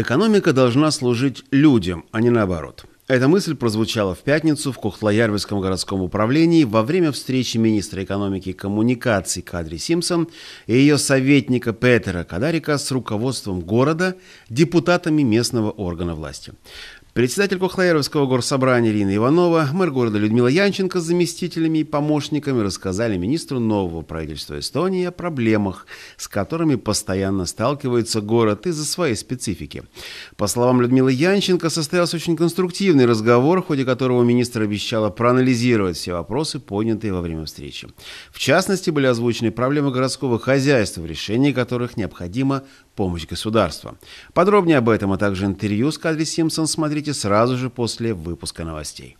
Экономика должна служить людям, а не наоборот. Эта мысль прозвучала в пятницу в Кохтлоярвельском городском управлении во время встречи министра экономики и коммуникаций Кадри Симпсон и ее советника Петера Кадарика с руководством города, депутатами местного органа власти. Председатель Кохлаеровского горсобрания Ирина Иванова, мэр города Людмила Янченко с заместителями и помощниками рассказали министру нового правительства Эстонии о проблемах, с которыми постоянно сталкивается город из-за своей специфики. По словам Людмилы Янченко, состоялся очень конструктивный разговор, в ходе которого министр обещала проанализировать все вопросы, поднятые во время встречи. В частности, были озвучены проблемы городского хозяйства, в решении которых необходима помощь государства. Подробнее об этом, а также интервью с Кадри Симпсон смотрите смотрите сразу же после выпуска новостей.